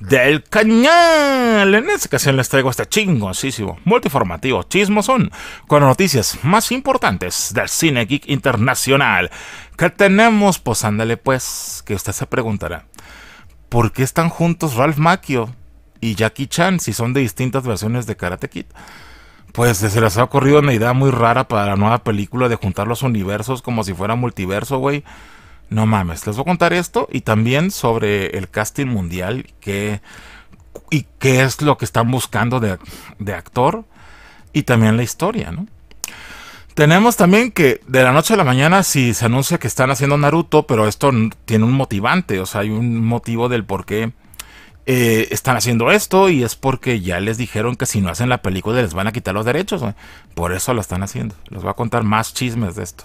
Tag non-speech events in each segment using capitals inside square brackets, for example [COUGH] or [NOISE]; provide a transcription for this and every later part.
del cañón En esta ocasión les traigo este chingosísimo, multiformativo chismosón con noticias más importantes del cine geek internacional. ¿Qué tenemos? Pues ándale pues, que usted se preguntará. ¿Por qué están juntos Ralph Macchio y Jackie Chan si son de distintas versiones de Karate Kid? Pues se les ha ocurrido una idea muy rara para la nueva película de juntar los universos como si fuera multiverso, güey. No mames, les voy a contar esto y también sobre el casting mundial que, y qué es lo que están buscando de, actor y también la historia, ¿no? Tenemos también que de la noche a la mañana si se anuncia que están haciendo Naruto, pero esto tiene un motivante, o sea, hay un motivo del por qué eh, están haciendo esto y es porque ya les dijeron que si no hacen la película les van a quitar los derechos. Por eso lo están haciendo. Les voy a contar más chismes de esto.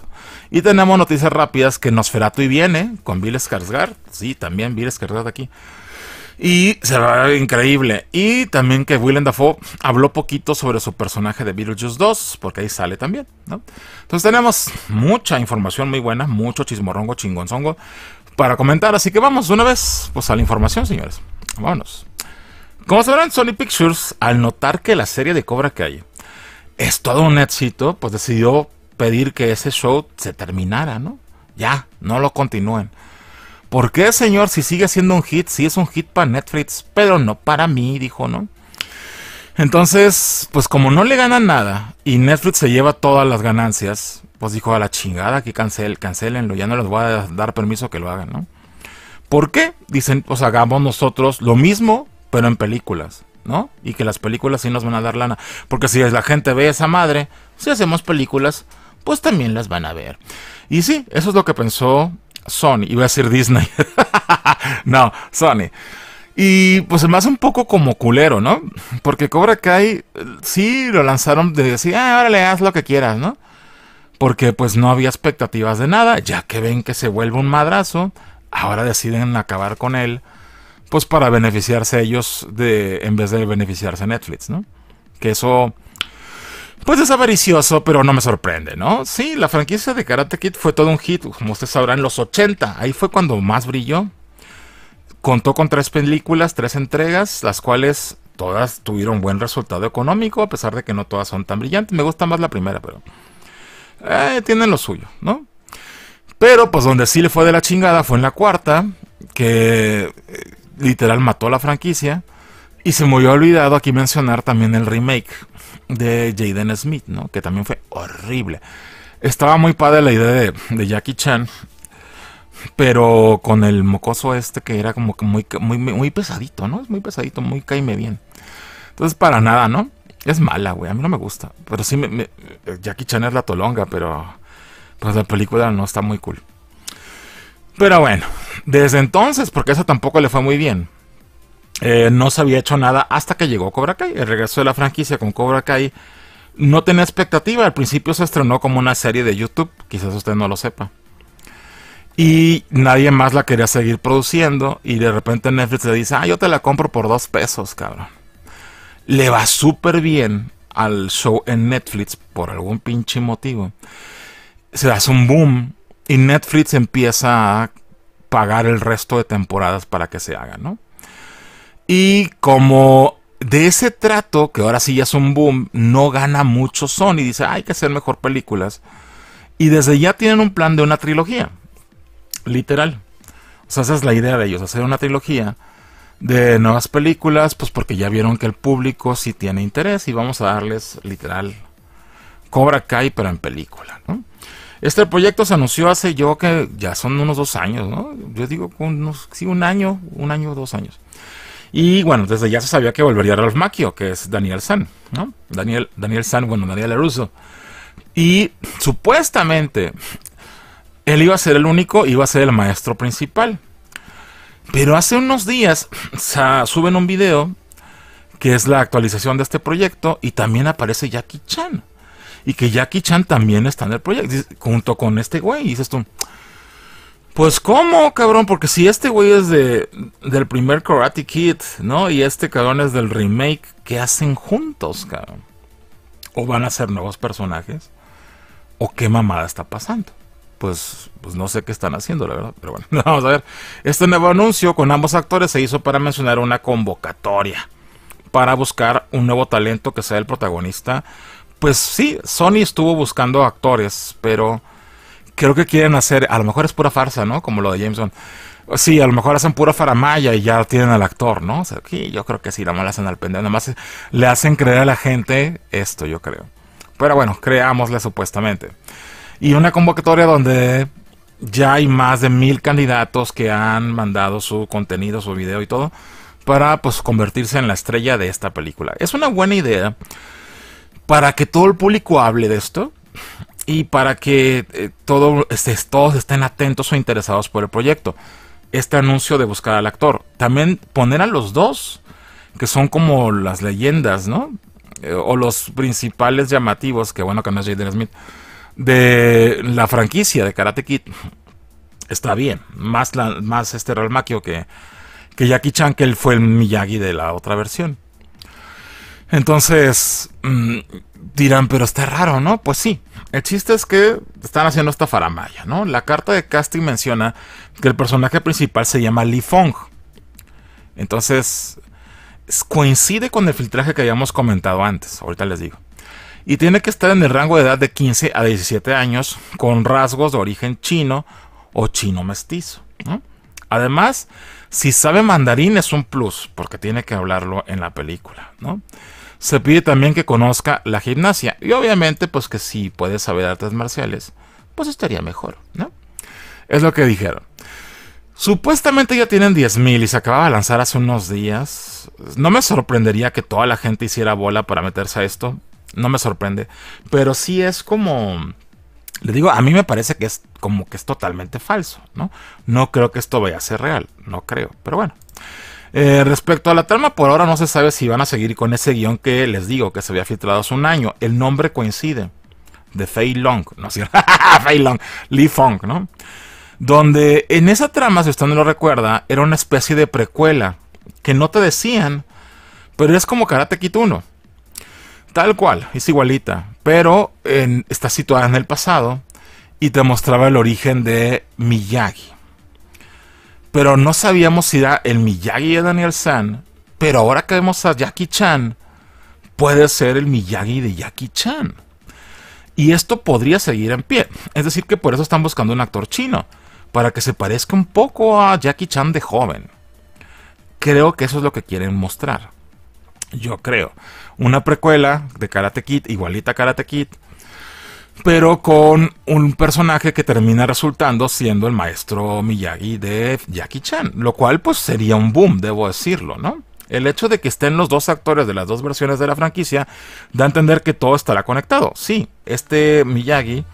Y tenemos noticias rápidas que Nosferatu y viene con Bill Skarsgård. Sí, también Bill Skarsgård aquí. Y será increíble. Y también que Willem Dafoe habló poquito sobre su personaje de Beetlejuice 2, porque ahí sale también, Entonces tenemos mucha información muy buena, mucho chismorrongo, chingonzongo para comentar. Así que vamos una vez pues, a la información, señores. Vámonos. Como sabrán, Sony Pictures, al notar que la serie de Cobra que hay es todo un éxito, pues decidió pedir que ese show se terminara, ¿no? Ya, no lo continúen. ¿Por qué, señor? Si sigue siendo un hit, si es un hit para Netflix, pero no para mí, dijo, ¿no? Entonces, pues como no le ganan nada y Netflix se lleva todas las ganancias, pues dijo a la chingada que cancel, cancelenlo, ya no les voy a dar permiso que lo hagan, ¿no? ¿Por qué? Dicen, pues hagamos nosotros lo mismo, pero en películas, ¿no? Y que las películas sí nos van a dar lana. Porque si la gente ve esa madre, si hacemos películas, pues también las van a ver. Y sí, eso es lo que pensó Sony. Iba a decir Disney. [LAUGHS] no, Sony. Y pues se hace un poco como culero, ¿no? Porque Cobra Kai sí lo lanzaron de decir, ah, órale, haz lo que quieras, ¿no? Porque pues no había expectativas de nada, ya que ven que se vuelve un madrazo ahora deciden acabar con él, pues para beneficiarse ellos de, en vez de beneficiarse Netflix, ¿no? Que eso, pues es avaricioso, pero no me sorprende, ¿no? Sí, la franquicia de Karate Kid fue todo un hit, como ustedes sabrán, en los 80, ahí fue cuando más brilló. Contó con tres películas, tres entregas, las cuales todas tuvieron buen resultado económico, a pesar de que no todas son tan brillantes. Me gusta más la primera, pero eh, tienen lo suyo, ¿no? Pero pues donde sí le fue de la chingada fue en la cuarta, que eh, literal mató a la franquicia. Y se me había olvidado aquí mencionar también el remake de Jaden Smith, ¿no? Que también fue horrible. Estaba muy padre la idea de, Jackie Chan, pero con el mocoso este que era como que muy, muy, pesadito, ¿no? Es muy pesadito, muy caime bien. Entonces, para nada, ¿no? Es mala, güey. A mí no me gusta. Pero sí, eh, Jackie Chan es la tolonga, pero pues la película no está muy cool. Pero bueno, desde entonces, porque eso tampoco le fue muy bien, eh, no se había hecho nada hasta que llegó Cobra Kai. El regreso de la franquicia con Cobra Kai no tenía expectativa. Al principio se estrenó como una serie de YouTube, quizás usted no lo sepa. Y nadie más la quería seguir produciendo. Y de repente Netflix le dice, ah, yo te la compro por dos pesos, cabrón. Le va súper bien al show en Netflix por algún pinche motivo se hace un boom y Netflix empieza a pagar el resto de temporadas para que se haga, ¿no? Y como de ese trato, que ahora sí ya es un boom, no gana mucho Sony, dice, hay que hacer mejor películas. Y desde ya tienen un plan de una trilogía, literal. O sea, esa es la idea de ellos, hacer una trilogía de nuevas películas, pues porque ya vieron que el público sí tiene interés y vamos a darles literal Cobra Kai, pero en película, ¿no? Este proyecto se anunció hace yo que ya son unos dos años, ¿no? Yo digo unos, sí, un año, un año, o dos años. Y bueno, desde ya se sabía que volvería Ralph Macchio, que es Daniel San, ¿no? Daniel, Daniel San, bueno, Daniel LaRusso. Y supuestamente él iba a ser el único, iba a ser el maestro principal. Pero hace unos días suben un video que es la actualización de este proyecto y también aparece Jackie Chan y que Jackie Chan también está en el proyecto, junto con este güey. Y dices tú, pues cómo, cabrón, porque si este güey es de, del primer Karate Kid, ¿no? Y este cabrón es del remake, ¿qué hacen juntos, cabrón? ¿O van a ser nuevos personajes? ¿O qué mamada está pasando? Pues, pues, no sé qué están haciendo, la verdad. Pero bueno, [LAUGHS] vamos a ver. Este nuevo anuncio con ambos actores se hizo para mencionar una convocatoria para buscar un nuevo talento que sea el protagonista pues sí, Sony estuvo buscando actores, pero creo que quieren hacer, a lo mejor es pura farsa, ¿no? Como lo de Jameson. Sí, a lo mejor hacen pura faramaya y ya tienen al actor, ¿no? O yo creo que sí, la más hacen al pendejo, nada más le hacen creer a la gente esto, yo creo. Pero bueno, creámosle supuestamente. Y una convocatoria donde ya hay más de mil candidatos que han mandado su contenido, su video y todo, para pues convertirse en la estrella de esta película. Es una buena idea para que todo el público hable de esto y para que eh, este, todos estén atentos o interesados por el proyecto. Este anuncio de buscar al actor. También poner a los dos, que son como las leyendas, ¿no? Eh, o los principales llamativos, que bueno que no es Jaden Smith, de la franquicia de Karate Kid. Está bien. Más, más este Real Maquio que, que Jackie Chan, que él fue el Miyagi de la otra versión. Entonces, mm, dirán, pero está raro, ¿no? Pues sí. El chiste es que están haciendo esta faramaya, ¿no? La carta de casting menciona que el personaje principal se llama Li Fong. Entonces, coincide con el filtraje que habíamos comentado antes, ahorita les digo. Y tiene que estar en el rango de edad de 15 a 17 años, con rasgos de origen chino o chino mestizo. ¿no? Además, si sabe mandarín es un plus, porque tiene que hablarlo en la película, ¿no? Se pide también que conozca la gimnasia. Y obviamente, pues que si puede saber artes marciales, pues estaría mejor, ¿no? Es lo que dijeron. Supuestamente ya tienen 10.000 y se acaba de lanzar hace unos días. No me sorprendería que toda la gente hiciera bola para meterse a esto. No me sorprende. Pero sí es como... Le digo, a mí me parece que es como que es totalmente falso, ¿no? No creo que esto vaya a ser real, no creo, pero bueno. Eh, respecto a la trama, por ahora no se sabe si van a seguir con ese guión que les digo, que se había filtrado hace un año. El nombre coincide. De Fei Long, ¿no es cierto? [LAUGHS] Fei Long, Lee Fong, ¿no? Donde en esa trama, si usted no lo recuerda, era una especie de precuela que no te decían, pero es como Karate Kid 1. Tal cual, es igualita, pero está situada en el pasado y te mostraba el origen de Miyagi. Pero no sabíamos si era el Miyagi de Daniel San. Pero ahora que vemos a Jackie Chan, puede ser el Miyagi de Jackie Chan. Y esto podría seguir en pie. Es decir, que por eso están buscando un actor chino. Para que se parezca un poco a Jackie Chan de joven. Creo que eso es lo que quieren mostrar. Yo creo. Una precuela de Karate Kid, igualita a Karate Kid pero con un personaje que termina resultando siendo el maestro Miyagi de Jackie Chan, lo cual pues sería un boom, debo decirlo, ¿no? El hecho de que estén los dos actores de las dos versiones de la franquicia da a entender que todo estará conectado. Sí, este Miyagi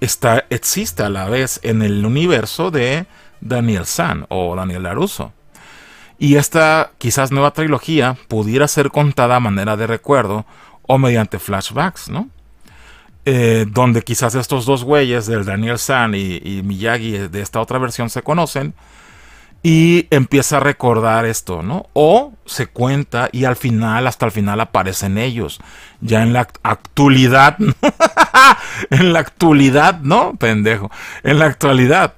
está, existe a la vez en el universo de Daniel San o Daniel Laruso. Y esta quizás nueva trilogía pudiera ser contada a manera de recuerdo o mediante flashbacks, ¿no? Eh, donde quizás estos dos güeyes, del Daniel San y, Miyagi eh, de esta otra versión, se conocen. Y empieza a recordar esto, ¿no? O se cuenta y al final, hasta el final aparecen ellos. Ya en la actualidad, [LAUGHS] en la actualidad, ¿no? Pendejo. En la actualidad.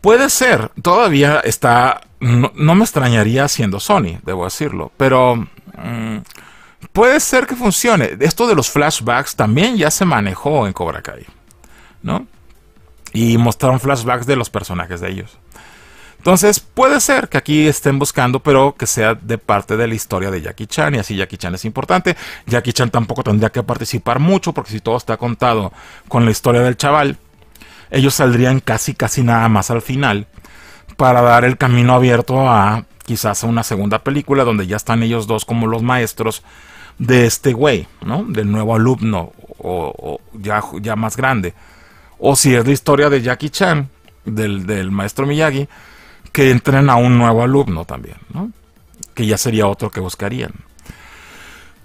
Puede ser, todavía está. No, me extrañaría siendo Sony, debo decirlo. Pero. Mm, puede ser que funcione. Esto de los flashbacks también ya se manejó en Cobra Kai, ¿no? Y mostraron flashbacks de los personajes de ellos. Entonces, puede ser que aquí estén buscando, pero que sea de parte de la historia de Jackie Chan, y así Jackie Chan es importante. Jackie Chan tampoco tendría que participar mucho, porque si todo está contado con la historia del chaval, ellos saldrían casi, casi nada más al final, para dar el camino abierto a quizás a una segunda película, donde ya están ellos dos como los maestros de este güey, ¿no? Del nuevo alumno o, ya, ya, más grande. O si es la historia de Jackie Chan, del, del maestro Miyagi, que entren a un nuevo alumno también, ¿no? Que ya sería otro que buscarían.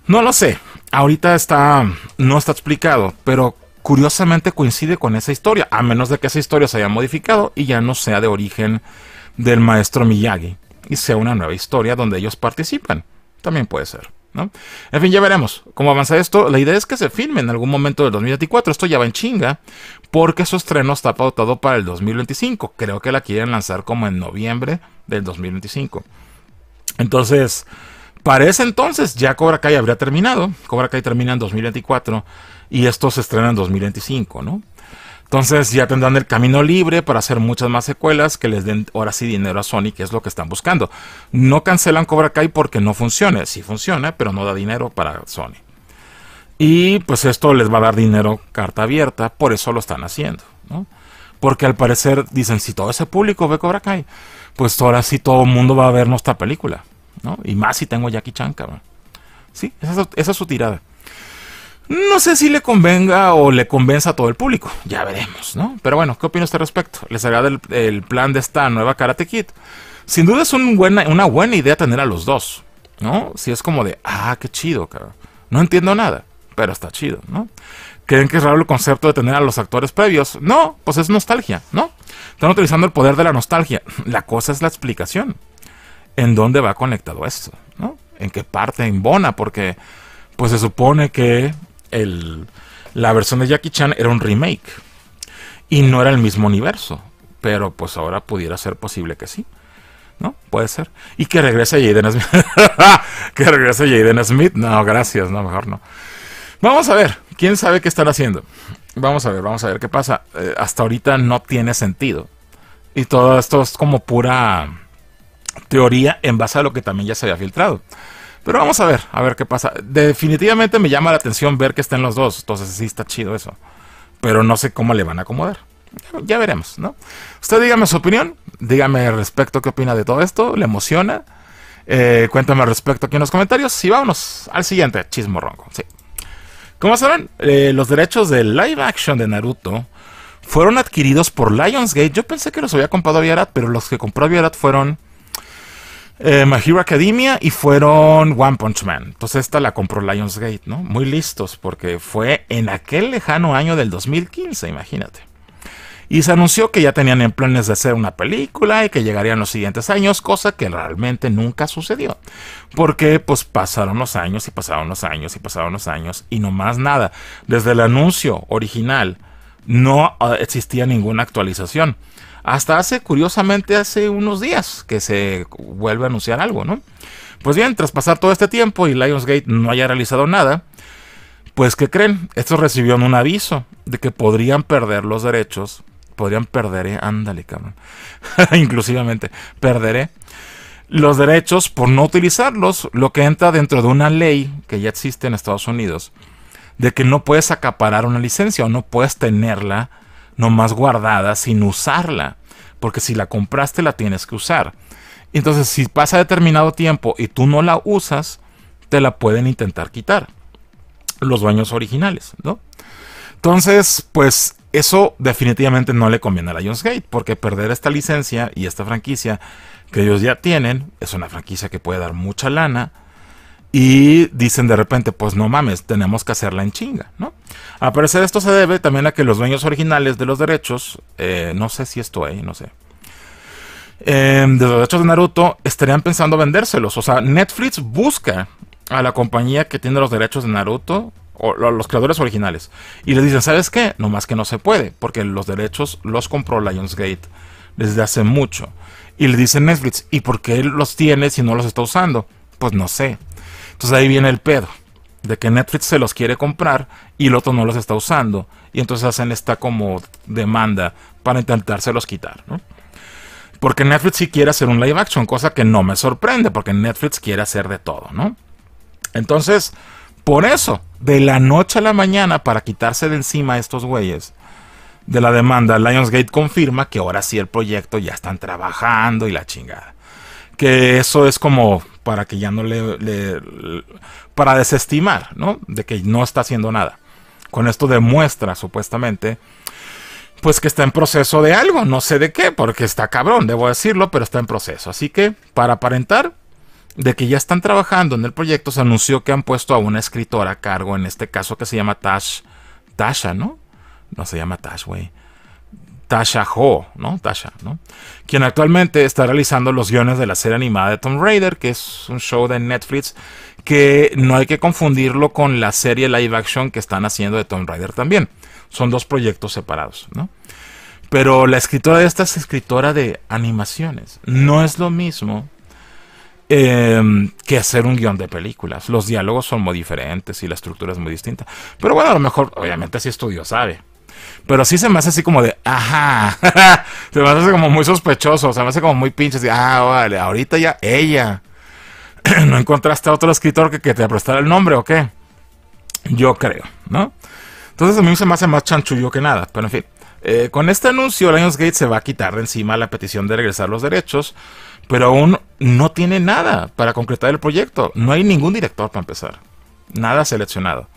No lo sé, ahorita está, no está explicado, pero curiosamente coincide con esa historia, a menos de que esa historia se haya modificado y ya no sea de origen del maestro Miyagi y sea una nueva historia donde ellos participan. También puede ser. ¿no? En fin, ya veremos cómo avanza esto. La idea es que se filme en algún momento del 2024. Esto ya va en chinga, porque su estreno está pautado para el 2025. Creo que la quieren lanzar como en noviembre del 2025. Entonces, para ese entonces ya Cobra Kai habría terminado. Cobra Kai termina en 2024 y esto se estrena en 2025, ¿no? Entonces ya tendrán el camino libre para hacer muchas más secuelas que les den ahora sí dinero a Sony, que es lo que están buscando. No cancelan Cobra Kai porque no funciona. Sí funciona, pero no da dinero para Sony. Y pues esto les va a dar dinero carta abierta, por eso lo están haciendo. ¿no? Porque al parecer dicen, si todo ese público ve Cobra Kai, pues ahora sí todo el mundo va a ver nuestra película. ¿no? Y más si tengo Jackie Chan, cabrón. Sí, esa es su tirada. No sé si le convenga o le convenza a todo el público, ya veremos, ¿no? Pero bueno, ¿qué opina usted al respecto? ¿Les agrada el, plan de esta nueva Karate Kid? Sin duda es buena, una buena idea tener a los dos, ¿no? Si es como de, ah, qué chido, cabrón. No entiendo nada, pero está chido, ¿no? ¿Creen que es raro el concepto de tener a los actores previos? No, pues es nostalgia, ¿no? Están utilizando el poder de la nostalgia. La cosa es la explicación. ¿En dónde va conectado esto? ¿no? ¿En qué parte embona? Porque pues se supone que el, la versión de Jackie Chan era un remake y no era el mismo universo, pero pues ahora pudiera ser posible que sí. ¿No? Puede ser. Y que regrese Jaden Smith. [LAUGHS] que regrese Jaden Smith. No, gracias. No, mejor no. Vamos a ver. ¿Quién sabe qué están haciendo? Vamos a ver, vamos a ver qué pasa. Eh, hasta ahorita no tiene sentido. Y todo esto es como pura teoría en base a lo que también ya se había filtrado. Pero vamos a ver, a ver qué pasa. Definitivamente me llama la atención ver que estén los dos. Entonces sí está chido eso. Pero no sé cómo le van a acomodar. Ya veremos, ¿no? Usted dígame su opinión. Dígame respecto qué opina de todo esto. ¿Le emociona? Eh, cuéntame respecto aquí en los comentarios. Y vámonos al siguiente chismo ronco. Sí. Como saben, eh, los derechos de live action de Naruto fueron adquiridos por Lionsgate. Yo pensé que los había comprado Viarat, pero los que compró Viarat fueron eh, Academia y fueron One Punch Man. Entonces esta la compró Lionsgate, ¿no? Muy listos, porque fue en aquel lejano año del 2015, imagínate. Y se anunció que ya tenían en planes de hacer una película y que llegarían los siguientes años, cosa que realmente nunca sucedió. Porque pues pasaron los años y pasaron los años y pasaron los años y no más nada. Desde el anuncio original no ah, existía ninguna actualización. Hasta hace, curiosamente, hace unos días que se vuelve a anunciar algo, ¿no? Pues bien, tras pasar todo este tiempo y Lionsgate no haya realizado nada, pues ¿qué creen? Estos recibieron un aviso de que podrían perder los derechos. Podrían perder, eh, ándale, cabrón. [LAUGHS] Inclusivamente, perderé eh, los derechos por no utilizarlos, lo que entra dentro de una ley que ya existe en Estados Unidos de que no puedes acaparar una licencia o no puedes tenerla nomás guardada sin usarla, porque si la compraste la tienes que usar. Entonces, si pasa determinado tiempo y tú no la usas, te la pueden intentar quitar los baños originales, ¿no? Entonces, pues eso definitivamente no le conviene a Lionsgate, porque perder esta licencia y esta franquicia que ellos ya tienen, es una franquicia que puede dar mucha lana, y dicen de repente, pues no mames, tenemos que hacerla en chinga, ¿no? parecer esto se debe también a que los dueños originales de los derechos, eh, no sé si esto hay, no sé, eh, de los derechos de Naruto estarían pensando vendérselos. O sea, Netflix busca a la compañía que tiene los derechos de Naruto o, los creadores originales y le dicen, ¿sabes qué? Nomás que no se puede, porque los derechos los compró Lionsgate desde hace mucho. Y le dicen Netflix, ¿y por qué los tiene si no los está usando? Pues no sé, entonces ahí viene el pedo de que Netflix se los quiere comprar y el otro no los está usando. Y entonces hacen esta como demanda para intentárselos quitar, ¿no? Porque Netflix sí quiere hacer un live action, cosa que no me sorprende, porque Netflix quiere hacer de todo, ¿no? Entonces, por eso, de la noche a la mañana, para quitarse de encima estos güeyes de la demanda, Lionsgate confirma que ahora sí el proyecto ya están trabajando y la chingada. Que eso es como para que ya no le, para desestimar, ¿no? De que no está haciendo nada. Con esto demuestra, supuestamente, pues que está en proceso de algo, no sé de qué, porque está cabrón, debo decirlo, pero está en proceso. Así que, para aparentar de que ya están trabajando en el proyecto, se anunció que han puesto a una escritora a cargo, en este caso que se llama Tash, Tasha, ¿no? No se llama Tash, güey. Tasha Ho, ¿no? Tasha, ¿no? Quien actualmente está realizando los guiones de la serie animada de Tomb Raider, que es un show de Netflix que no hay que confundirlo con la serie live action que están haciendo de Tomb Raider también. Son dos proyectos separados, ¿no? Pero la escritora de esta es escritora de animaciones. No es lo mismo em, que hacer un guión de películas. Los diálogos son muy diferentes y la estructura es muy distinta. Pero bueno, a lo mejor, obviamente, si estudio sabe. Pero sí se me hace así como de, ajá, [LAUGHS] se me hace como muy sospechoso, se me hace como muy pinche, así, ah, vale, ahorita ya ella. [CLEARS THROAT] ¿No encontraste a otro escritor que, te prestara el nombre o qué? Yo creo, ¿no? Entonces a mí se me hace más chanchullo que nada, pero en fin. Eh, con este anuncio, Lionsgate se va a quitar de encima la petición de regresar los derechos, pero aún no tiene nada para concretar el proyecto. No hay ningún director para empezar. Nada seleccionado.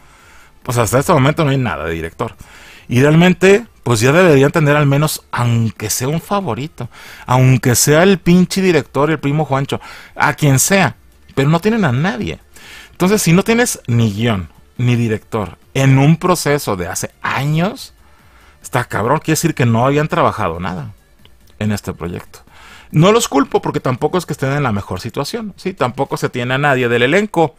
Pues hasta este momento no hay nada de director. Y realmente, pues ya deberían tener al menos, aunque sea un favorito, aunque sea el pinche director, el primo Juancho, a quien sea, pero no tienen a nadie. Entonces, si no tienes ni guión, ni director, en un proceso de hace años, está cabrón, quiere decir que no habían trabajado nada en este proyecto. No los culpo porque tampoco es que estén en la mejor situación, ¿sí? Tampoco se tiene a nadie del elenco.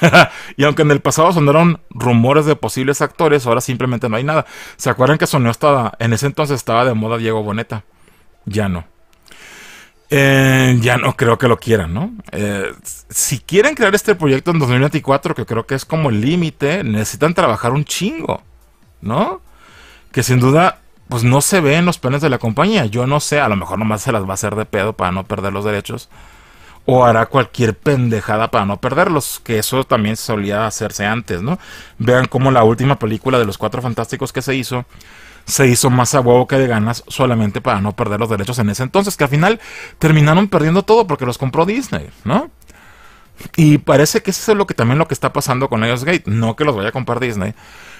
[LAUGHS] y aunque en el pasado sonaron rumores de posibles actores, ahora simplemente no hay nada. ¿Se acuerdan que sonó estaba, en ese entonces estaba de moda Diego Boneta? Ya no. Eh, ya no creo que lo quieran, ¿no? Eh, si quieren crear este proyecto en 2024, que creo que es como el límite, necesitan trabajar un chingo, ¿no? Que sin duda pues no se ve en los planes de la compañía. Yo no sé, a lo mejor nomás se las va a hacer de pedo para no perder los derechos. O hará cualquier pendejada para no perderlos, que eso también solía hacerse antes, ¿no? Vean cómo la última película de los Cuatro Fantásticos que se hizo, se hizo más a huevo que de ganas solamente para no perder los derechos en ese entonces, que al final terminaron perdiendo todo porque los compró Disney, ¿no? Y parece que eso es lo que también lo que está pasando con Gate. no que los vaya a comprar Disney,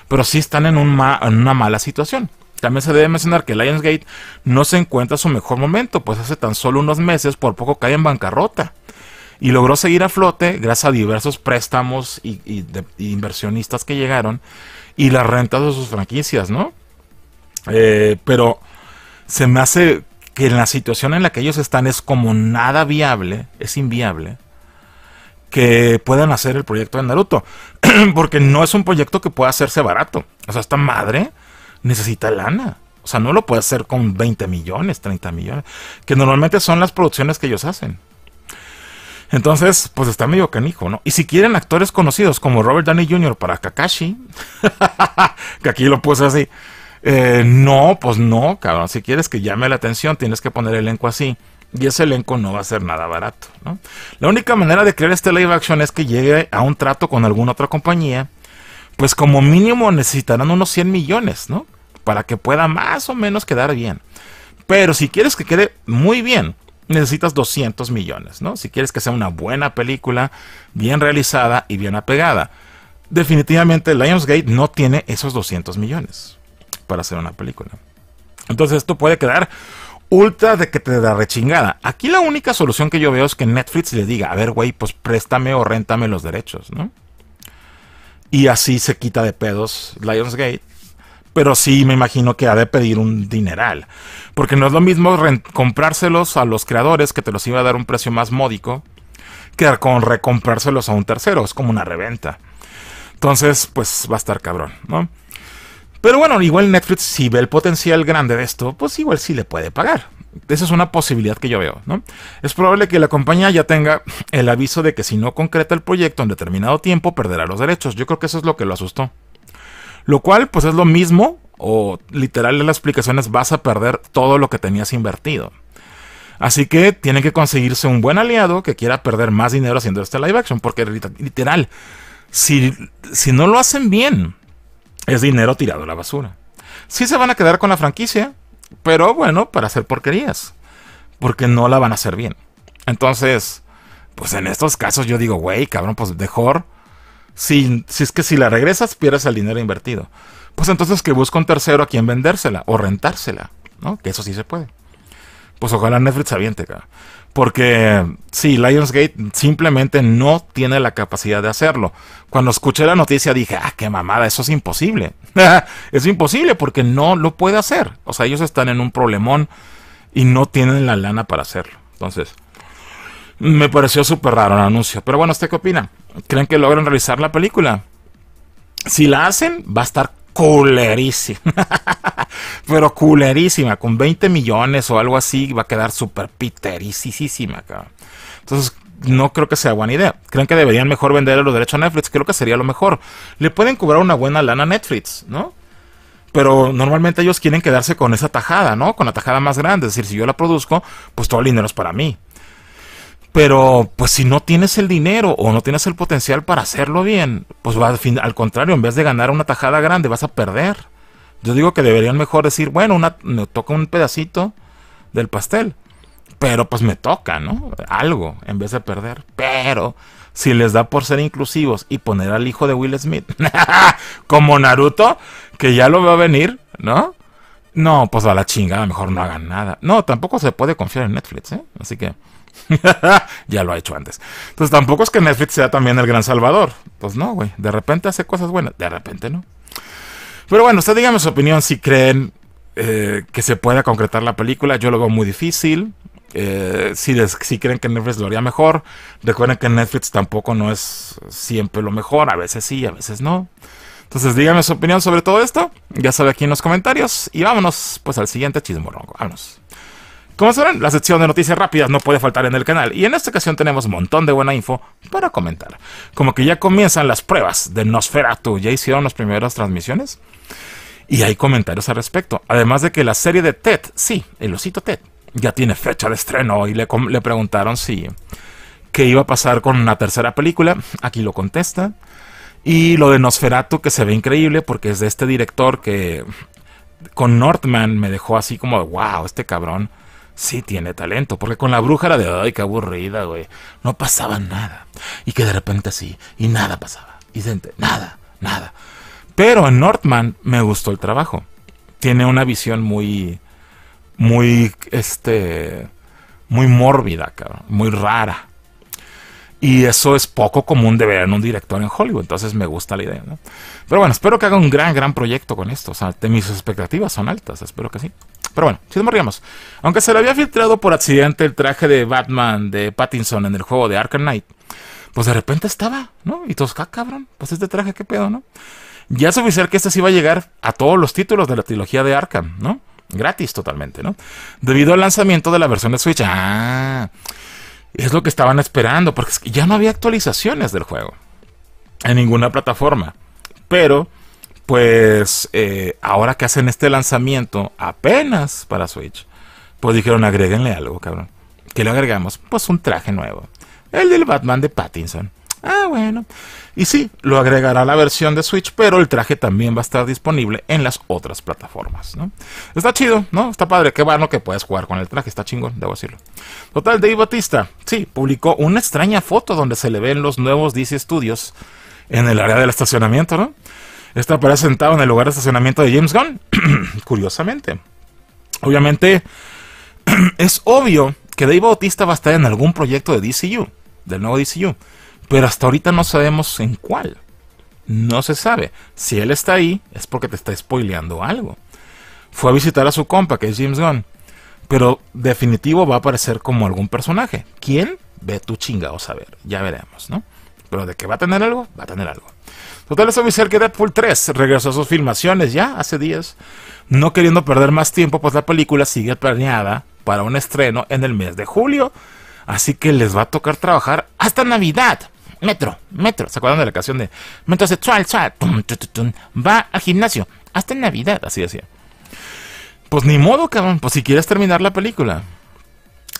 pero sí están en una mala situación. También se debe mencionar que Lionsgate no se encuentra su mejor momento, pues hace tan solo unos meses por poco cae en bancarrota. Y logró seguir a flote gracias a diversos préstamos y, inversionistas que llegaron y las rentas de sus franquicias, ¿no? Eh, pero se me hace que en la situación en la que ellos están es como nada viable, es inviable, que puedan hacer el proyecto de Naruto. [CLEARS THROAT] Porque no es un proyecto que pueda hacerse barato. O sea, esta madre necesita lana. O sea, no lo puede hacer con 20 millones, 30 millones, que normalmente son las producciones que ellos hacen. Entonces, pues está medio canijo, ¿no? Y si quieren actores conocidos como Robert Downey Jr. para Kakashi, [LAUGHS] que aquí lo puse así, eh, no, pues no, cabrón. Si quieres que llame la atención, tienes que poner el elenco así. Y ese elenco no va a ser nada barato, ¿no? La única manera de crear este live action es que llegue a un trato con alguna otra compañía. Pues como mínimo necesitarán unos 100 millones, ¿no? para que pueda más o menos quedar bien. Pero si quieres que quede muy bien, necesitas 200 millones, ¿no? Si quieres que sea una buena película, bien realizada y bien apegada. Definitivamente Lionsgate no tiene esos 200 millones para hacer una película. Entonces esto puede quedar ultra de que te da rechingada. Aquí la única solución que yo veo es que Netflix le diga, a ver, güey, pues préstame o réntame los derechos, ¿no? Y así se quita de pedos Lionsgate pero sí me imagino que ha de pedir un dineral. Porque no es lo mismo comprárselos a los creadores que te los iba a dar un precio más módico que con recomprárselos a un tercero. Es como una reventa. Entonces, pues va a estar cabrón, ¿no? Pero bueno, igual Netflix, si ve el potencial grande de esto, pues igual sí le puede pagar. Esa es una posibilidad que yo veo, ¿no? Es probable que la compañía ya tenga el aviso de que si no concreta el proyecto en determinado tiempo, perderá los derechos. Yo creo que eso es lo que lo asustó. Lo cual, pues es lo mismo, o literal de las explicaciones vas a perder todo lo que tenías invertido. Así que tiene que conseguirse un buen aliado que quiera perder más dinero haciendo este live action, porque literal, si, si no lo hacen bien, es dinero tirado a la basura. Sí se van a quedar con la franquicia, pero bueno, para hacer porquerías, porque no la van a hacer bien. Entonces, pues en estos casos yo digo, güey, cabrón, pues mejor si, si es que si la regresas, pierdes el dinero invertido. Pues entonces que busca un tercero a quien vendérsela o rentársela, ¿no? Que eso sí se puede. Pues ojalá Netflix aviente, Porque sí, Lionsgate simplemente no tiene la capacidad de hacerlo. Cuando escuché la noticia dije, ah, qué mamada, eso es imposible. [LAUGHS] es imposible porque no lo puede hacer. O sea, ellos están en un problemón y no tienen la lana para hacerlo. Entonces, me pareció súper raro el anuncio. Pero bueno, ¿usted qué opina? ¿Creen que logran realizar la película? Si la hacen, va a estar culerísima. [LAUGHS] Pero culerísima. Con 20 millones o algo así, va a quedar súper piterísima, Entonces, no creo que sea buena idea. Creen que deberían mejor venderle los derechos a Netflix. Creo que sería lo mejor. Le pueden cobrar una buena lana a Netflix, ¿no? Pero normalmente ellos quieren quedarse con esa tajada, ¿no? Con la tajada más grande. Es decir, si yo la produzco, pues todo el dinero es para mí. Pero pues si no tienes el dinero o no tienes el potencial para hacerlo bien, pues al contrario, en vez de ganar una tajada grande, vas a perder. Yo digo que deberían mejor decir, bueno, me toca un pedacito del pastel, pero pues me toca, ¿no? Algo, en vez de perder. Pero si les da por ser inclusivos y poner al hijo de Will Smith [LAUGHS] como Naruto, que ya lo va a venir, ¿no? No, pues a la chingada, mejor no hagan nada. No, tampoco se puede confiar en Netflix, ¿eh? Así que... [LAUGHS] ya lo ha hecho antes. Entonces tampoco es que Netflix sea también el gran salvador. Pues no, güey. De repente hace cosas buenas, de repente no. Pero bueno, usted dígame su opinión si creen eh, que se pueda concretar la película. Yo lo veo muy difícil. Eh, si, si, creen que Netflix lo haría mejor, recuerden que Netflix tampoco no es siempre lo mejor, a veces sí, a veces no. Entonces díganme su opinión sobre todo esto, ya sabe aquí en los comentarios y vámonos pues al siguiente chismorongo, vámonos. Como saben, la sección de noticias rápidas no puede faltar en el canal y en esta ocasión tenemos un montón de buena info para comentar. Como que ya comienzan las pruebas de Nosferatu, ya hicieron las primeras transmisiones y hay comentarios al respecto. Además de que la serie de Ted, sí, el osito Ted, ya tiene fecha de estreno y le, preguntaron si qué iba a pasar con una tercera película, aquí lo contesta. Y lo de Nosferatu que se ve increíble porque es de este director que con Northman me dejó así como, wow, este cabrón sí tiene talento, porque con la bruja era de, ay, qué aburrida, güey. No pasaba nada. Y que de repente así, y nada pasaba. Y gente, nada, nada. Pero en Northman me gustó el trabajo. Tiene una visión muy, muy, este, muy mórbida, cabrón, muy rara. Y eso es poco común de ver en un director en Hollywood. Entonces me gusta la idea. ¿no? Pero bueno, espero que haga un gran, gran proyecto con esto. O sea, mis expectativas son altas. Espero que sí. Pero bueno, si nos Aunque se le había filtrado por accidente el traje de Batman de Pattinson en el juego de Arkham Knight, pues de repente estaba, ¿no? Y todos cabrón, pues este traje, qué pedo, ¿no? Ya se oficial que este sí iba a llegar a todos los títulos de la trilogía de Arkham, ¿no? Gratis totalmente, ¿no? Debido al lanzamiento de la versión de Switch. Ah, es lo que estaban esperando, porque ya no había actualizaciones del juego en ninguna plataforma. Pero pues eh, ahora que hacen este lanzamiento apenas para Switch, pues dijeron agréguenle algo, cabrón. ¿Qué le agregamos? Pues un traje nuevo. El del Batman de Pattinson. Ah, bueno. Y sí, lo agregará la versión de Switch, pero el traje también va a estar disponible en las otras plataformas, ¿no? Está chido, ¿no? Está padre, qué bueno que puedes jugar con el traje, está chingón, debo decirlo. Total, Dave Batista, sí, publicó una extraña foto donde se le ven los nuevos DC Studios en el área del estacionamiento, ¿no? está pareja sentado en el lugar de estacionamiento de James Gunn, [CLEARS THROAT] curiosamente. Obviamente, [CLEARS THROAT] es obvio que Dave Bautista va a estar en algún proyecto de DCU, del nuevo DCU, pero hasta ahorita no sabemos en cuál. No se sabe. Si él está ahí, es porque te está spoileando algo. Fue a visitar a su compa, que es James Gunn, pero definitivo va a aparecer como algún personaje. ¿Quién? Ve tu o saber. Ya veremos, ¿no? Pero de que va a tener algo, va a tener algo. Total es oficial que Deadpool 3 regresó a sus filmaciones ya hace días. No queriendo perder más tiempo, pues la película sigue planeada para un estreno en el mes de julio. Así que les va a tocar trabajar hasta Navidad. Metro, metro. ¿Se acuerdan de la canción de Metro se chual, va al gimnasio hasta Navidad? Así así Pues ni modo, cabrón. Pues si quieres terminar la película,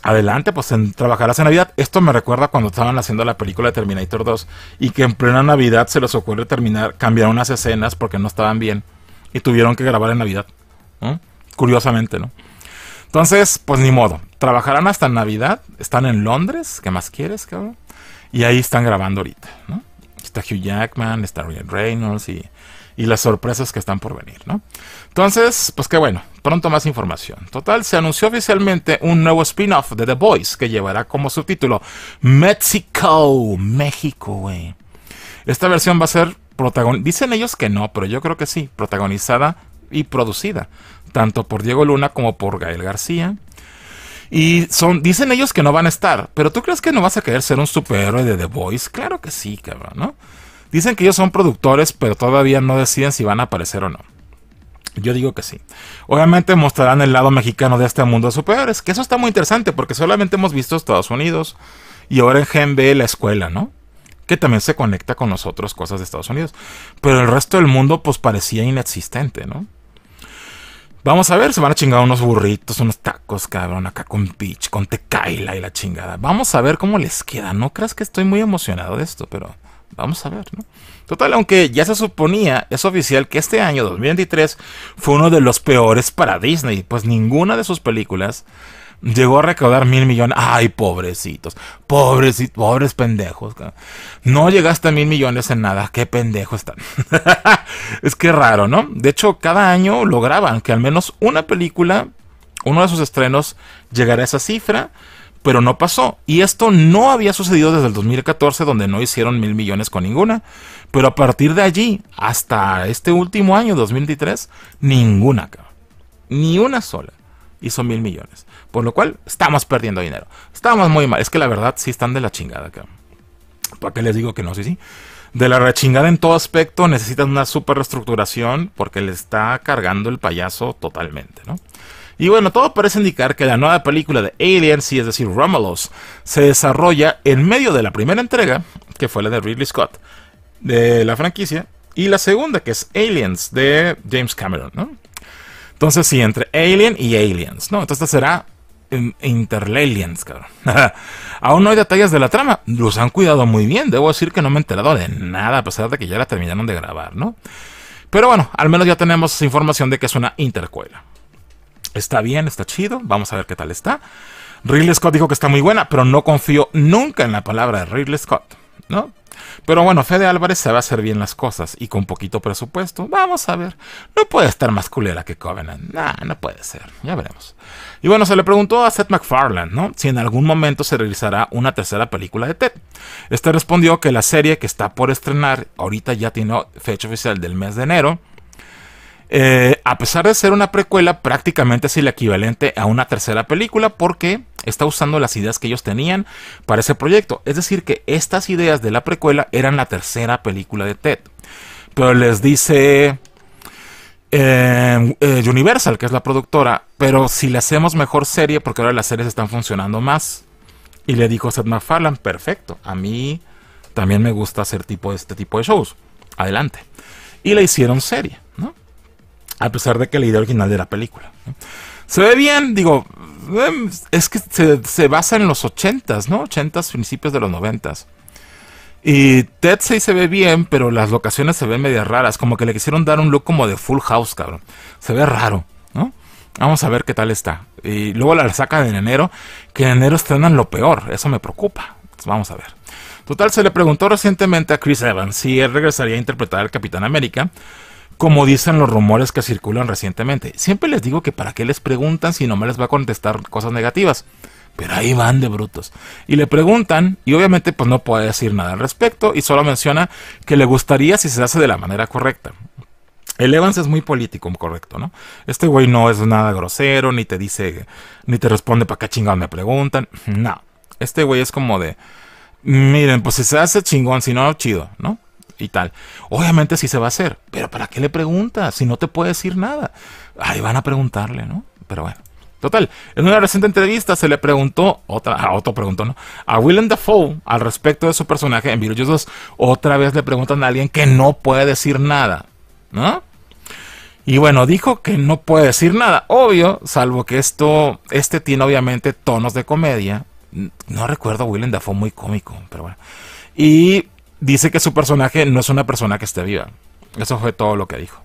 adelante, pues en, trabajarás en Navidad. Esto me recuerda cuando estaban haciendo la película de Terminator 2 y que en plena Navidad se les ocurre terminar, cambiar unas escenas porque no estaban bien y tuvieron que grabar en Navidad. Curiosamente, ¿no? Entonces, pues ni modo. Trabajarán hasta Navidad. Están en Londres. ¿Qué más quieres, cabrón? Y ahí están grabando ahorita, ¿no? Está Hugh Jackman, está Ryan Reynolds y, y las sorpresas que están por venir, ¿no? Entonces, pues qué bueno. Pronto más información. Total, se anunció oficialmente un nuevo spin-off de The Voice que llevará como subtítulo Mexico, México, güey. Esta versión va a ser protagonizada, dicen ellos que no, pero yo creo que sí, protagonizada y producida, tanto por Diego Luna como por Gael García. Y son, dicen ellos que no van a estar, pero ¿tú crees que no vas a querer ser un superhéroe de The Voice? Claro que sí, cabrón, ¿no? Dicen que ellos son productores, pero todavía no deciden si van a aparecer o no. Yo digo que sí. Obviamente mostrarán el lado mexicano de este mundo de superhéroes, que eso está muy interesante porque solamente hemos visto Estados Unidos y ahora en Gen B la escuela, ¿no? Que también se conecta con nosotros, cosas de Estados Unidos. Pero el resto del mundo pues parecía inexistente, ¿no? Vamos a ver, se van a chingar unos burritos, unos tacos, cabrón, acá con pitch, con tecaila y la chingada. Vamos a ver cómo les queda. No creas que estoy muy emocionado de esto, pero Vamos a ver, ¿no? Total, aunque ya se suponía, es oficial que este año 2023 fue uno de los peores para Disney, pues ninguna de sus películas llegó a recaudar mil millones. Ay, pobrecitos, pobrecitos, pobres pendejos. No llegaste a mil millones en nada, qué pendejo están. [LAUGHS] es que raro, ¿no? De hecho, cada año lograban que al menos una película, uno de sus estrenos, llegara a esa cifra pero no pasó. Y esto no había sucedido desde el 2014, donde no hicieron mil millones con ninguna. Pero a partir de allí, hasta este último año, 2023, ninguna, Ni una sola hizo mil millones. Por lo cual, estamos perdiendo dinero. Estamos muy mal. Es que la verdad, sí están de la chingada, acá, ¿Para qué les digo que no? Sí, sí de la rechingada en todo aspecto, necesitan una super reestructuración porque le está cargando el payaso totalmente, ¿no? Y bueno, todo parece indicar que la nueva película de Aliens, y es decir, Romulus, se desarrolla en medio de la primera entrega, que fue la de Ridley Scott, de la franquicia, y la segunda, que es Aliens, de James Cameron, ¿no? Entonces, sí, entre Alien y Aliens, ¿no? Entonces, esta será Interlaliens, claro. [LAUGHS] Aún no hay detalles de la trama, los han cuidado muy bien, debo decir que no me he enterado de nada, a pesar de que ya la terminaron de grabar, ¿no? Pero bueno, al menos ya tenemos información de que es una intercuela. Está bien, está chido, vamos a ver qué tal está. Ridley Scott dijo que está muy buena, pero no confío nunca en la palabra de Ridley Scott, ¿no? Pero bueno, Fede Álvarez sabe hacer bien las cosas y con poquito presupuesto. Vamos a ver. No puede estar más culera que Covenant. No, no puede ser. Ya veremos. Y bueno, se le preguntó a Seth MacFarlane, ¿no? Si en algún momento se realizará una tercera película de Ted. Este respondió que la serie que está por estrenar ahorita ya tiene fecha oficial del mes de enero eh, a pesar de ser una precuela, prácticamente es el equivalente a una tercera película porque está usando las ideas que ellos tenían para ese proyecto. Es decir, que estas ideas de la precuela eran la tercera película de Ted. Pero les dice eh, eh, Universal, que es la productora, pero si le hacemos mejor serie, porque ahora las series están funcionando más. Y le dijo Seth MacFarlane, perfecto, a mí también me gusta hacer tipo, este tipo de shows. Adelante. Y le hicieron serie a pesar de que la idea original de la película. Se ve bien, digo, em, es que se, basa en los ochentas ¿no? 80s, principios de los 90 Y Ted sí se ve bien, pero las locaciones se ven medias raras, como que le quisieron dar un look como de Full House, cabrón. Se ve raro, ¿no? Vamos a ver qué tal está. Y luego la sacan en enero, que en enero estrenan lo peor, eso me preocupa. vamos a ver. Total, se le preguntó recientemente a Chris Evans si él regresaría a interpretar al Capitán América como dicen los rumores que circulan recientemente. Siempre les digo que para qué les preguntan si no me les va a contestar cosas negativas. Pero ahí van de brutos. Y le preguntan, y obviamente pues no puede decir nada al respecto, y solo menciona que le gustaría si se hace de la manera correcta. El Evans es muy político, correcto, ¿no? Este güey no es nada grosero, ni te dice, ni te responde para qué chingón me preguntan. No. Este güey es como de, mm, miren, pues si se hace chingón, si no, chido, ¿no? y tal. Obviamente sí se va a hacer, pero ¿para qué le preguntas si no te puede decir nada? Ahí van a preguntarle, ¿no? Pero bueno. Total, en una reciente entrevista se le preguntó, otra, a ah, otro preguntó, ¿no? A Willem Dafoe al respecto de su personaje en Beetlejuice 2. Otra vez le preguntan a alguien que no puede decir nada, ¿no? Y bueno, dijo que no puede decir nada, obvio, salvo que esto, este tiene obviamente tonos de comedia. No recuerdo a Willem Dafoe muy cómico, pero bueno. Y dice que su personaje no es una persona que esté viva. Eso fue todo lo que dijo.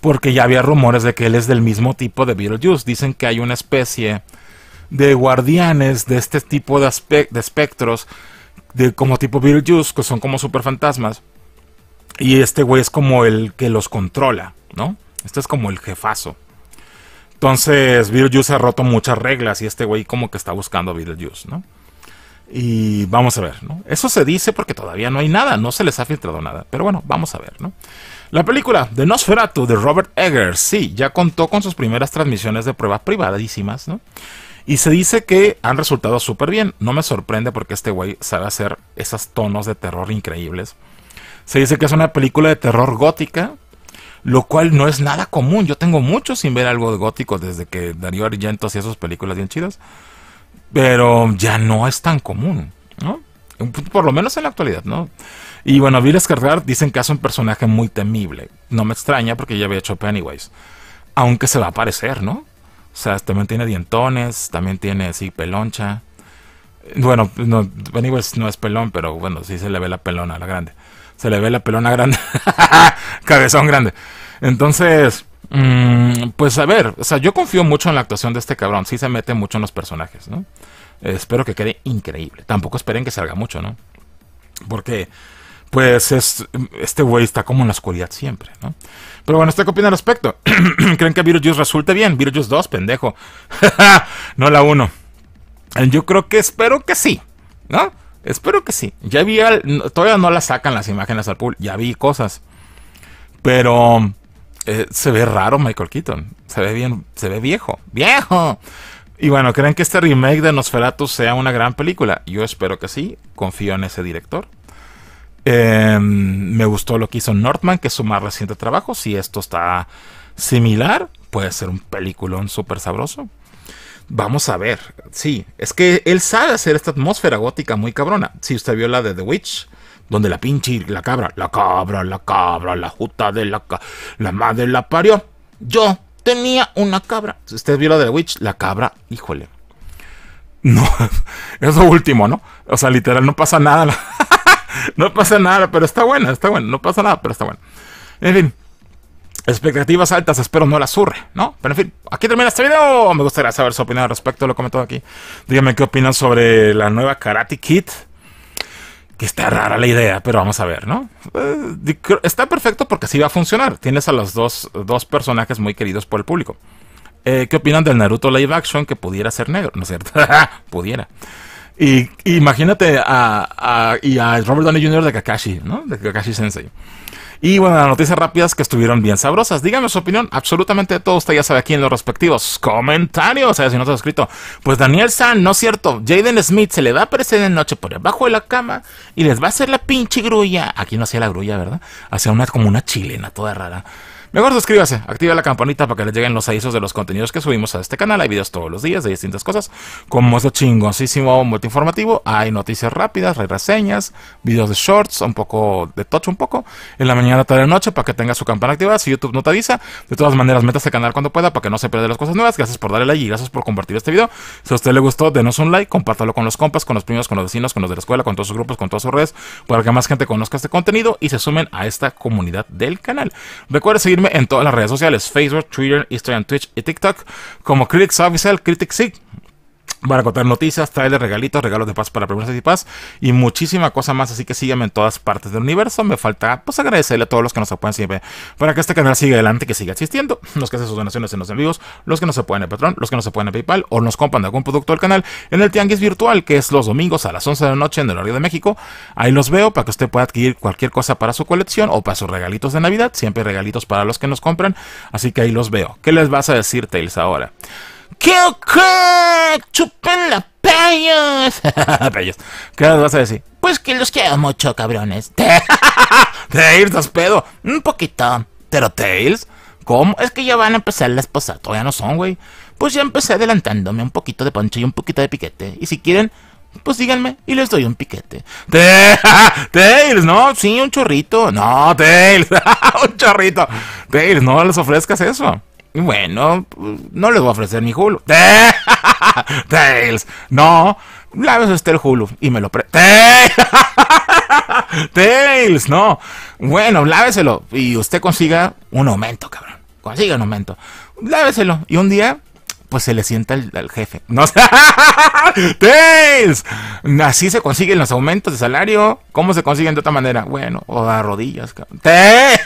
Porque ya había rumores de que él es del mismo tipo de Beetlejuice. Dicen que hay una especie de guardianes de este tipo de, de espectros, de como tipo Beetlejuice, que son como super fantasmas. Y este güey es como el que los controla, ¿no? Este es como el jefazo. Entonces, Beetlejuice ha roto muchas reglas y este güey como que está buscando a Beetlejuice, ¿no? Y vamos a ver, ¿no? Eso se dice porque todavía no hay nada, no se les ha filtrado nada. Pero bueno, vamos a ver, ¿no? La película de Nosferatu de Robert Eggers, sí, ya contó con sus primeras transmisiones de pruebas privadísimas, ¿no? Y se dice que han resultado súper bien. No me sorprende porque este güey sabe hacer esos tonos de terror increíbles. Se dice que es una película de terror gótica, lo cual no es nada común. Yo tengo mucho sin ver algo gótico desde que Darío Argento hacía sus películas bien chidas pero ya no es tan común, ¿no? Por lo menos en la actualidad, ¿no? Y bueno, Bill Skarsgård dicen que hace un personaje muy temible. No me extraña porque ya había hecho Pennywise. Aunque se va a parecer, ¿no? O sea, también tiene dientones, también tiene sí, peloncha. Bueno, no, Pennywise no es pelón, pero bueno, sí se le ve la pelona la grande. Se le ve la pelona grande. [LAUGHS] Cabezón grande. Entonces, Mm, pues a ver, o sea, yo confío mucho en la actuación de este cabrón. si se mete mucho en los personajes, ¿no? espero que quede increíble. Tampoco esperen que salga mucho, ¿no? Porque, pues, es, este güey está como en la oscuridad siempre, ¿no? Pero bueno, está qué opina al respecto? [CLEARS THROAT] ¿Creen que Beetlejuice resulte bien? Virus 2, pendejo. [LAUGHS] no la 1. Yo creo que espero que sí, ¿no? Espero que sí. Ya vi, todavía no la sacan las imágenes al pool. Ya vi cosas. Pero eh, se ve raro Michael Keaton. Se ve bien, se ve viejo. ¡Viejo! Y bueno, ¿creen que este remake de Nosferatu sea una gran película? Yo espero que sí. Confío en ese director. Em, me gustó lo que hizo Northman, que es su más reciente trabajo. Si esto está similar, puede ser un peliculón súper sabroso. Vamos a ver. Sí, es que él sabe hacer esta atmósfera gótica muy cabrona. Si usted vio la de The Witch, donde la pinche la cabra, la cabra, la cabra, la juta de la la madre la parió. Yo tenía una cabra. Si usted vio la de la Witch, la cabra, híjole. No, [LAUGHS] es lo último, ¿no? O sea, literal, no pasa nada. [LAUGHS] no pasa nada, pero está buena, está buena. No pasa nada, pero está buena. En fin, expectativas altas, espero no las surre, ¿no? Pero en fin, aquí termina este video. Me gustaría saber su opinión al respecto, lo he aquí. dígame qué opinan sobre la nueva Karate Kid que está rara la idea, pero vamos a ver, ¿no? Eh, está perfecto porque así va a funcionar. Tienes a los dos, personajes muy queridos por el público. Eh, ¿Qué opinan del Naruto live action que pudiera ser negro? ¿No es cierto? [LAUGHS] pudiera. Y, imagínate a, y a Robert Downey Jr. de Kakashi, ¿no? De Kakashi Sensei. Y bueno, las noticias rápidas que estuvieron bien sabrosas. Díganme su opinión, absolutamente de todo usted ya sabe aquí en los respectivos comentarios. O sea, si no se has escrito, pues Daniel San, no es cierto, Jaden Smith se le va a aparecer en noche por debajo de la cama y les va a hacer la pinche grulla. Aquí no hacía la grulla, ¿verdad? Hacía una como una chilena toda rara. Mejor suscríbase, activa la campanita para que les lleguen los avisos de los contenidos que subimos a este canal. Hay videos todos los días de distintas cosas, como de chingosísimo informativo Hay noticias rápidas, hay reseñas, videos de shorts, un poco de touch, un poco. En la mañana, tarde, noche, para que tenga su campana activada. Si YouTube no te avisa, de todas maneras, meta este canal cuando pueda para que no se pierda las cosas nuevas. Gracias por darle like y gracias por compartir este video. Si a usted le gustó, denos un like, compártalo con los compas, con los primos, con los vecinos, con los de la escuela, con todos sus grupos, con todas sus redes, para que más gente conozca este contenido y se sumen a esta comunidad del canal. recuerde seguirme en todas las redes sociales, Facebook, Twitter, Instagram, Twitch y TikTok como Critics Official Critics Van a contar noticias, trailers, regalitos, regalos de paz para preguntas y paz y muchísima cosa más. Así que síganme en todas partes del universo. Me falta pues agradecerle a todos los que nos apoyan siempre para que este canal siga adelante, que siga existiendo. Los que hacen sus donaciones en los envíos, los que nos apoyan en Patreon, los que nos apoyan en PayPal o nos compran de algún producto del canal en el Tianguis Virtual, que es los domingos a las 11 de la noche en el horario de México. Ahí los veo para que usted pueda adquirir cualquier cosa para su colección o para sus regalitos de Navidad. Siempre regalitos para los que nos compran. Así que ahí los veo. ¿Qué les vas a decir, Tails, ahora? ¿Qué ocurre? ¡Chupen la payos! [LAUGHS] ¿Qué les vas a decir? Pues que los quiero mucho, cabrones. [LAUGHS] Tails, das pedo. Un poquito. Pero Tails, ¿cómo? Es que ya van a empezar las posadas. Todavía no son, güey. Pues ya empecé adelantándome un poquito de poncho y un poquito de piquete. Y si quieren, pues díganme y les doy un piquete. [LAUGHS] Tails, no, sí, un chorrito. No, Tails, un chorrito. Tails, no les ofrezcas eso. Bueno, no les voy a ofrecer mi Hulu. [LAUGHS] Tails, no, lávese usted el Hulu y me lo pre. [LAUGHS] Tails, no. Bueno, láveselo y usted consiga un aumento, cabrón. Consiga un aumento. Láveselo y un día pues se le sienta al, jefe. [LAUGHS] No Tails. Así se consiguen los aumentos de salario. ¿Cómo se consiguen de otra manera? Bueno, o a rodillas, cabrón. Tails.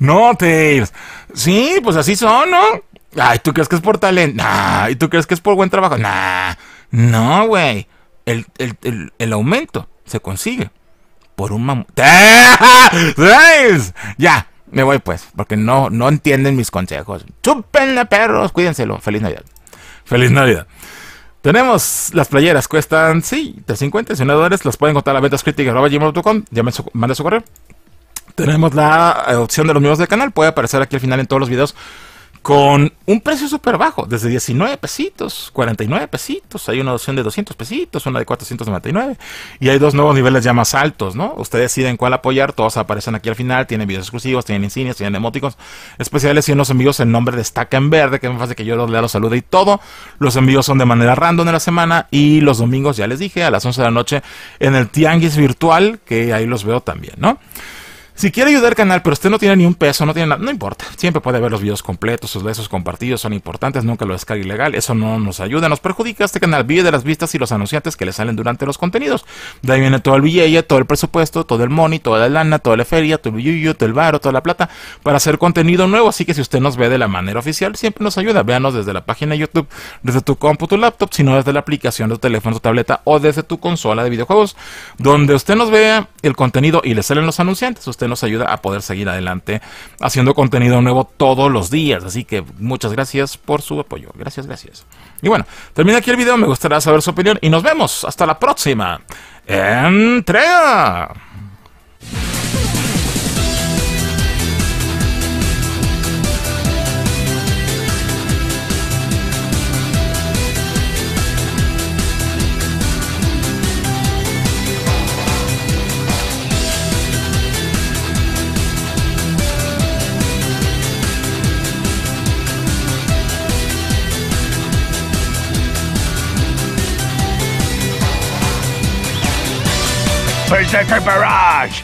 No, Tails. Sí, pues así son, ¿no? Ay, ¿tú crees que es por talento? Nah. ¿Y tú crees que es por buen trabajo? Nah. No, güey. El, el, el, aumento se consigue por un mamut. Ya, me voy pues, porque no, no entienden mis consejos. Chúpenle, perros, cuídenselo. Feliz Navidad. Feliz Navidad. Tenemos las playeras, cuestan, sí, de 50 y dólares. Las pueden contar a ventas críticas. me manda su correo tenemos la eh, opción de los miembros del canal. Puede aparecer aquí al final en todos los videos con un precio súper bajo, desde 19 pesitos, 49 pesitos, hay una opción de 200 pesitos, una de 499, y hay dos nuevos niveles ya más altos, ¿no? Ustedes deciden cuál apoyar, todos aparecen aquí al final, tienen videos exclusivos, tienen insignias, tienen emoticos especiales y los envíos el nombre destaca en verde, que es más fácil que yo los lea, los salude y todo. Los envíos son de manera random en la semana y los domingos, ya les dije, a las 11 de la noche en el Tianguis Virtual, que ahí los veo también, ¿no? Si quiere ayudar al canal, pero usted no tiene ni un peso, no tiene nada, no importa. Siempre puede ver los videos completos, sus besos compartidos son importantes, nunca lo descargue ilegal. Eso no nos ayuda, nos perjudica. Este canal vive de las vistas y los anunciantes que le salen durante los contenidos. De ahí viene todo el billete, todo el presupuesto, todo el money, toda la lana, toda la feria, todo el yuyo, todo el varo, toda la plata para hacer contenido nuevo. Así que si usted nos ve de la manera oficial, siempre nos ayuda. Véanos desde la página de YouTube, desde tu compu, tu laptop, sino desde la aplicación de tu teléfono, tu tableta o desde tu consola de videojuegos. Donde usted nos vea el contenido y le salen los anunciantes, usted nos ayuda a poder seguir adelante haciendo contenido nuevo todos los días. Así que muchas gracias por su apoyo. Gracias, gracias. Y bueno, termina aquí el video. Me gustaría saber su opinión y nos vemos. Hasta la próxima. Entrega. Berserker Barrage!